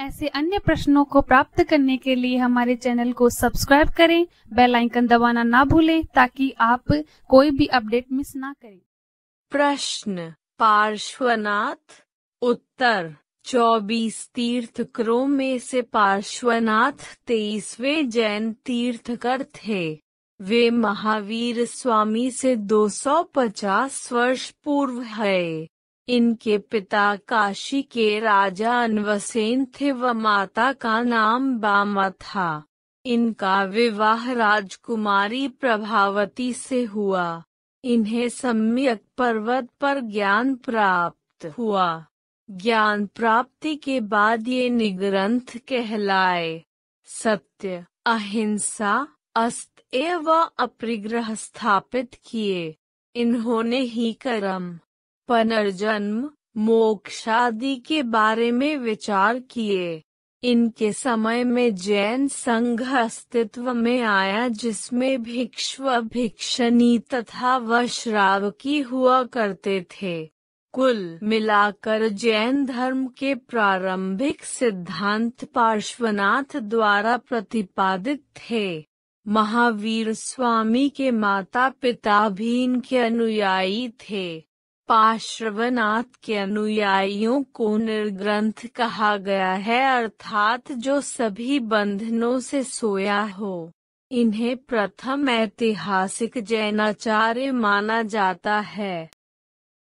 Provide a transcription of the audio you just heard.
ऐसे अन्य प्रश्नों को प्राप्त करने के लिए हमारे चैनल को सब्सक्राइब करें बेल आइकन दबाना ना भूलें ताकि आप कोई भी अपडेट मिस ना करें प्रश्न पार्श्वनाथ उत्तर चौबीस तीर्थकरों में से पार्श्वनाथ तेईसवे जैन तीर्थकर थे वे महावीर स्वामी से 250 वर्ष पूर्व है इनके पिता काशी के राजा अनवसेन थे व माता का नाम बामा था इनका विवाह राजकुमारी प्रभावती से हुआ इन्हें सम्यक पर्वत पर ज्ञान प्राप्त हुआ ज्ञान प्राप्ति के बाद ये निग्रंथ कहलाए सत्य अहिंसा अस्त एवं अप्रिग्रह स्थापित किए इन्होंने ही कर्म पुनर्जन्म मोक्ष आदि के बारे में विचार किए इनके समय में जैन संघ अस्तित्व में आया जिसमें भिक्षु भिक्षणी तथा व की हुआ करते थे कुल मिलाकर जैन धर्म के प्रारंभिक सिद्धांत पार्श्वनाथ द्वारा प्रतिपादित थे महावीर स्वामी के माता पिता भी इनके अनुयायी थे पार्श्वनाथ के अनुयायियों को निर्ग्रंथ कहा गया है अर्थात जो सभी बंधनों से सोया हो इन्हें प्रथम ऐतिहासिक जैनाचार्य माना जाता है